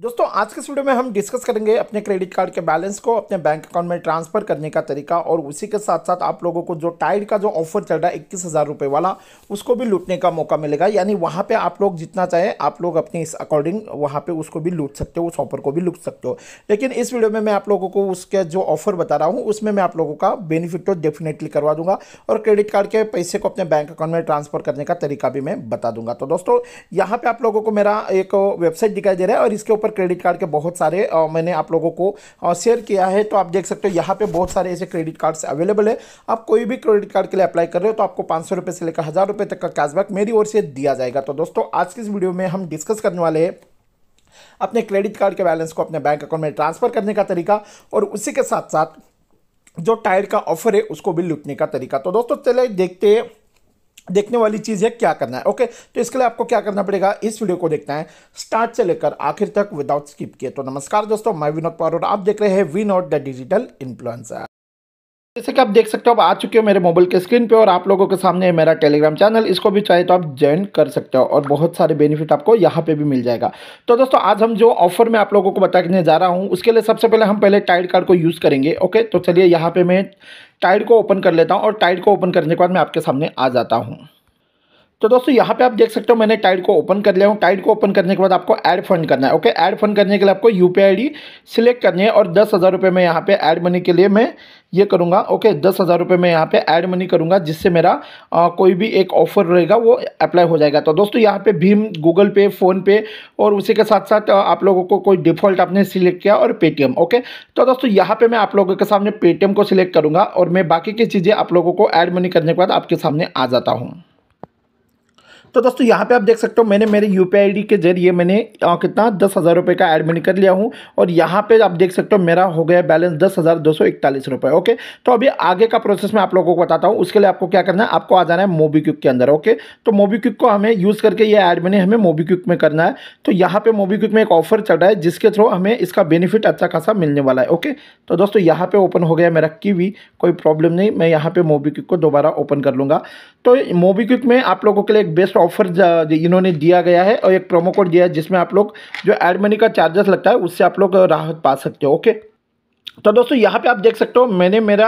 दोस्तों आज के वीडियो में हम डिस्कस करेंगे अपने क्रेडिट कार्ड के बैलेंस को अपने बैंक अकाउंट में ट्रांसफर करने का तरीका और उसी के साथ साथ आप लोगों को जो टाइड का जो ऑफर चल रहा है इक्कीस हज़ार रुपये वाला उसको भी लूटने का मौका मिलेगा यानी वहां पे आप लोग जितना चाहे आप लोग अपने इस अकॉर्डिंग वहाँ पर उसको भी लूट सकते हो उस ऑफर को भी लूट सकते हो लेकिन इस वीडियो में मैं आप लोगों को उसके जो ऑफर बता रहा हूँ उसमें मैं आप लोगों का बेनिफिट तो डेफिनेटली करवा दूंगा और क्रेडिट कार्ड के पैसे को अपने बैंक अकाउंट में ट्रांसफर करने का तरीका भी मैं बता दूंगा तो दोस्तों यहाँ पर आप लोगों को मेरा एक वेबसाइट दिखाई दे रहा है और इसके ऊपर पर क्रेडिट कार्ड के बहुत सारे आ, मैंने आप लोगों को शेयर किया है तो आप देख सकते हो यहाँ पे बहुत सारे ऐसे क्रेडिट कार्ड्स अवेलेबल है आप कोई भी क्रेडिट कार्ड के लिए अप्लाई कर रहे हो तो आपको पाँच सौ से लेकर हज़ार रुपये तक का कैशबैक मेरी ओर से दिया जाएगा तो दोस्तों आज की इस वीडियो में हम डिस्कस करने वाले हैं अपने क्रेडिट कार्ड के बैलेंस को अपने बैंक अकाउंट में ट्रांसफ़र करने का तरीका और उसी के साथ साथ जो टायर का ऑफर है उसको भी लुटने का तरीका तो दोस्तों चले देखते हैं देखने वाली चीज़ है क्या करना है ओके तो इसके लिए आपको क्या करना पड़ेगा इस वीडियो को देखना है स्टार्ट से लेकर आखिर तक विदाउट स्किप किए तो नमस्कार दोस्तों मैं विनोद पार और आप देख रहे हैं we not the digital influencer जैसे कि आप देख सकते हो आप आ चुके हो मेरे मोबाइल के स्क्रीन पे और आप लोगों के सामने मेरा टेलीग्राम चैनल इसको भी चाहे तो आप ज्वाइन कर सकते हो और बहुत सारे बेनिफिट आपको यहाँ पे भी मिल जाएगा तो दोस्तों आज हम जो ऑफर में आप लोगों को बताने जा रहा हूँ उसके लिए सबसे पहले हम पहले टाइड कार्ड को यूज़ करेंगे ओके तो चलिए यहाँ पर मैं टाइड को ओपन कर लेता हूँ और टाइड को ओपन करने के बाद मैं आपके सामने आ जाता हूँ तो दोस्तों यहाँ पे आप देख सकते हो मैंने टाइड को ओपन कर लिया हूँ टाइड को ओपन करने के बाद आपको ऐड फंड करना है ओके ऐड फंड करने के लिए आपको यू पी सिलेक्ट करनी है और दस हज़ार रुपये में यहाँ पे ऐड मनी के लिए मैं ये करूँगा ओके दस हज़ार रुपये मैं यहाँ पे ऐड मनी करूँगा जिससे मेरा आ, कोई भी एक ऑफर रहेगा वो अप्लाई हो जाएगा तो दोस्तों यहाँ पे भीम गूगल पे फ़ोन पे और उसी के साथ साथ आप लोगों को कोई डिफ़ॉल्ट आपने सिलेक्ट किया और पेटीएम ओके तो दोस्तों यहाँ पर मैं आप लोगों के सामने पेटीएम को सिलेक्ट करूँगा और मैं बाकी की चीज़ें आप लोगों को ऐड मनी करने के बाद आपके सामने आ जाता हूँ तो दोस्तों यहाँ पे आप देख सकते हो मैंने मेरे यू पी के जरिए मैंने कितना दस हज़ार रुपये का एडमिट कर लिया हूँ और यहाँ पे आप देख सकते हो मेरा हो गया बैलेंस दस हज़ार दो सौ इकतालीस रुपये ओके तो अभी आगे का प्रोसेस मैं आप लोगों को बताता हूँ उसके लिए आपको क्या करना है आपको आ जाना है मोबीक्विक के अंदर ओके तो मोबीक्विक को हमें यूज़ करके ये एड मैंने हमें मोबीक्विक में करना है तो यहाँ पर मोबीक्विक में एक ऑफर चल रहा है जिसके थ्रू हमें इसका बेनिफिट अच्छा खासा मिलने वाला है ओके तो दोस्तों यहाँ पर ओपन हो गया मेरा की कोई प्रॉब्लम नहीं मैं यहाँ पर मोबीक्विक को दोबारा ओपन कर लूँगा तो मोबीक्विक में आप लोगों के लिए एक बेस्ट ऑफर इन्होंने दिया गया है और एक प्रोमो कोड दिया है जिसमें आप लोग जो एड मनी का चार्जेस लगता है उससे आप लोग राहत पा सकते हो ओके तो दोस्तों यहाँ पे आप देख सकते हो मैंने मेरा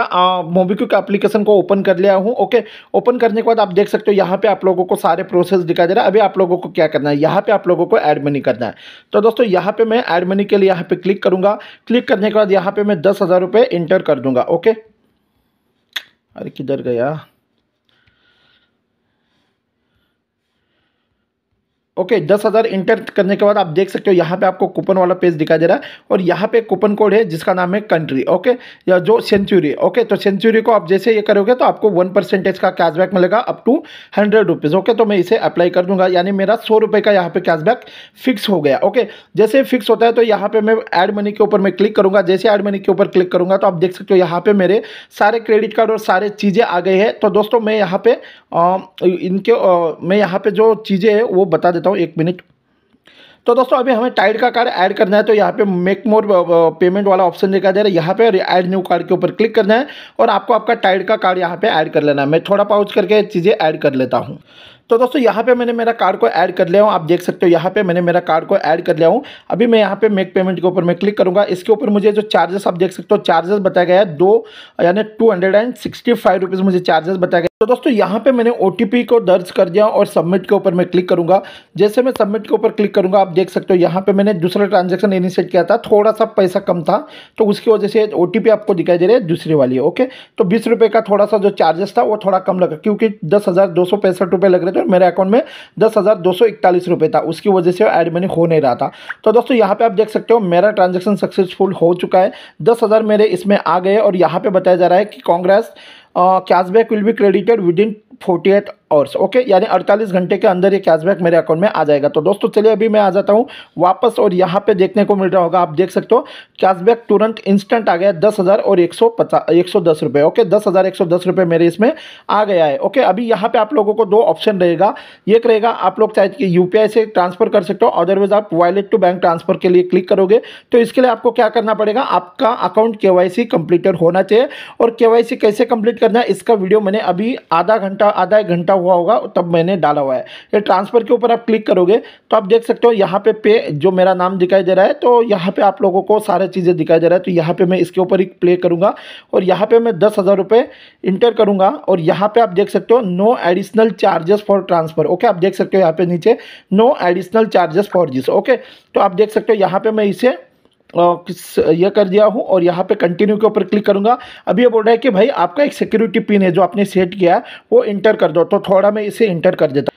मोबीक्विक एप्लीकेशन को ओपन कर लिया हूँ ओके ओपन करने के बाद आप देख सकते हो यहाँ पे आप लोगों को सारे प्रोसेस दिखाई दे रहा है अभी आप लोगों को क्या करना है यहाँ पे आप लोगों को ऐड मनी करना है तो दोस्तों यहाँ पे मैं ऐड मनी के लिए यहाँ पे क्लिक करूँगा क्लिक करने के बाद यहाँ पर मैं दस हज़ार इंटर कर दूँगा ओके अरे किधर गया ओके दस हज़ार इंटर करने के बाद आप देख सकते हो यहाँ पे आपको कूपन वाला पेज दिखाई दे रहा है और यहाँ पे कूपन कोड है जिसका नाम है कंट्री ओके या जो सेंचुरी ओके तो सेंचुरी को आप जैसे ये करोगे तो आपको वन परसेंटेज का कैशबैक मिलेगा up to hundred rupees okay तो मैं इसे अप्लाई कर दूंगा यानी मेरा सौ रुपये का यहाँ पर कैशबैक फिक्स हो गया ओके जैसे फिक्स होता है तो यहाँ पर मैं एड मनी के ऊपर मैं क्लिक करूँगा जैसे एड मनी के ऊपर क्लिक करूँगा तो आप देख सकते हो यहाँ पर मेरे सारे क्रेडिट कार्ड और सारे चीज़ें आ गई है तो दोस्तों मैं यहाँ पर इनके मैं यहाँ पर जो चीज़ें हैं वो बता देता हूँ बताता हूँ एक मिनट तो दोस्तों अभी हमें टाइड का कार्ड ऐड करना है तो यहाँ पे मेक मोर पेमेंट वाला ऑप्शन दिखाई दे रहा है यहाँ पे ऐड न्यू कार्ड के ऊपर क्लिक करना है और आपको आपका टाइड का कार्ड यहाँ पे ऐड कर लेना है मैं थोड़ा पाउच करके चीज़ें ऐड कर लेता हूँ तो दोस्तों यहाँ पे मैंने मेरा कार्ड को ऐड कर लिया हूँ आप देख सकते हो यहाँ पे मैंने मेरा कार्ड को ऐड कर लिया हूँ अभी मैं यहाँ पे मेक पेमेंट के ऊपर मैं क्लिक करूँगा इसके ऊपर मुझे जो चार्जेस आप देख सकते हो चार्जेस बताया गया है दो यानी two hundred and sixty five rupees मुझे चार्जेस बताया गया तो दोस्तों यहाँ पर मैंने ओ को दर्ज कर दिया और सबमिट के ऊपर मैं क्लिक करूँगा जैसे मैं सबमिट के ऊपर क्लिक करूँगा आप देख सकते हो यहाँ पे मैंने दूसरा ट्रांजेक्शन इनिशिएट किया था थोड़ा सा पैसा कम था तो उसकी वजह से ओ आपको दिखाई दे रहा है दूसरी वाली ओके तो बीस का थोड़ा सा जो चार्जेस था वो थोड़ा कम लगा क्योंकि दस लग रहे थे कर मेरे अकाउंट में दस हज़ार दो सौ इकतालीस रुपये था उसकी वजह से एड मनी हो नहीं रहा था तो दोस्तों यहाँ पे आप देख सकते हो मेरा ट्रांजेक्शन सक्सेसफुल हो चुका है दस हज़ार मेरे इसमें आ गए और यहाँ पे बताया जा रहा है कि congrats cashback will be credited within forty eight hours okay यानी 48 घंटे के अंदर ये कैशबैक मेरे अकाउंट में आ जाएगा तो दोस्तों चलिए अभी मैं आ जाता हूँ वापस और यहाँ पे देखने को मिल रहा होगा आप देख सकते हो कैशबैक तुरंत इंस्टेंट आ गया दस हज़ार और एक सौ पचास एक सौ दस रुपये ओके दस हज़ार एक सौ दस रुपये मेरे इसमें आ गया है ओके अभी यहाँ पर आप लोगों को दो ऑप्शन रहेगा एक रहेगा आप लोग चाहे कि यू से ट्रांसफ़र कर सकते हो अदरवाइज आप वॉलेट टू बैंक ट्रांसफ़र के लिए क्लिक करोगे तो इसके लिए आपको क्या करना पड़ेगा आपका अकाउंट के वाई कंप्लीटेड होना चाहिए और के कैसे कंप्लीट करना है इसका वीडियो मैंने अभी आधा घंटा आधा एक घंटा हुआ होगा तब मैंने डाला हुआ है ये ट्रांसफ़र के ऊपर आप क्लिक करोगे तो आप देख सकते हो यहाँ पे पे जो मेरा नाम दिखाई दे रहा है तो यहाँ पे आप लोगों को सारे चीज़ें दिखाई दे रहा है तो यहाँ पे मैं इसके ऊपर ही प्ले करूँगा और यहाँ पे मैं दस हज़ार रुपये इंटर करूँगा और यहाँ पे आप देख सकते हो no additional charges for transfer okay आप देख सकते हो यहाँ पे नीचे नो एडिशनल चार्जेस फॉर जिस ओके तो आप देख सकते हो यहाँ पे मैं इसे यह कर दिया हूँ और यहाँ पे कंटिन्यू के ऊपर क्लिक करूँगा अभी ये बोल रहा है कि भाई आपका एक सिक्योरिटी पिन है जो आपने सेट किया है वो इंटर कर दो तो थोड़ा मैं इसे इंटर कर देता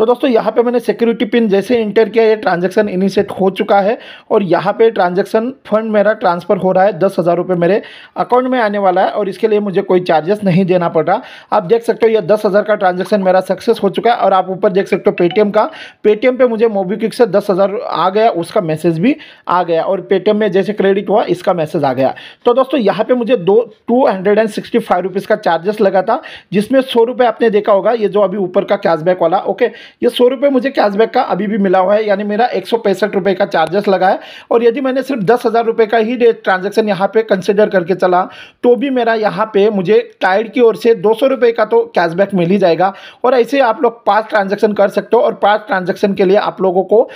तो दोस्तों यहाँ पे मैंने सिक्योरिटी पिन जैसे इंटर किया ये ट्रांजेक्शन इनिशिएट हो चुका है और यहाँ पे ट्रांजेक्शन फंड मेरा ट्रांसफ़र हो रहा है दस हज़ार रुपये मेरे अकाउंट में आने वाला है और इसके लिए मुझे कोई चार्जेस नहीं देना पड़ रहा आप देख सकते हो यह दस हज़ार का ट्रांजेक्शन मेरा सक्सेस हो चुका है और आप ऊपर देख सकते हो पेटीएम का पेटीएम पर पे मुझे मोबीक्विक से दस हज़ार आ गया उसका मैसेज भी आ गया और पेटीएम में जैसे क्रेडिट हुआ इसका मैसेज आ गया तो दोस्तों यहाँ पर मुझे दो two hundred and sixty five rupees का चार्जेस लगा था जिसमें सौ रुपये आपने देखा होगा ये जो अभी ऊपर का कैशबैक वाला ओके ये सौ रुपये मुझे कैशबैक का अभी भी मिला हुआ है यानी मेरा एक सौ पैंसठ रुपये का चार्जेस लगा है और यदि मैंने सिर्फ दस हज़ार रुपये का ही ट्रांजेक्शन यहाँ पे कंसिडर करके चला तो भी मेरा यहाँ पे मुझे टाइड की ओर से दो सौ का तो कैशबैक मिल ही जाएगा और ऐसे आप लोग पाँच ट्रांजेक्शन कर सकते हो और पाँच ट्रांजेक्शन के लिए आप लोगों को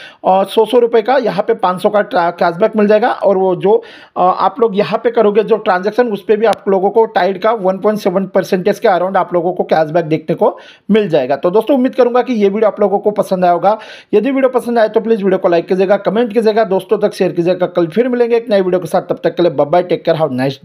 सौ सौ का यहाँ पे पाँच सौ का कैशबैक मिल जाएगा और वो जो आप लोग यहाँ पे करोगे जो ट्रांजेक्शन उस पर भी आप लोगों को टाइड का वन पॉइंट सेवन परसेंटेज के अराउंड आप लोगों को कैशबैक देखने को मिल जाएगा तो दोस्तों उम्मीद करूँगा कि ये वीडियो वीडियो आप लोगों को पसंद आया होगा यदि वीडियो पसंद आए तो प्लीज़ वीडियो को लाइक कीजिएगा कमेंट कीजिएगा दोस्तों तक शेयर कीजिएगा कल फिर मिलेंगे एक नई वीडियो के साथ तब तक के लिए bye bye take care how nice day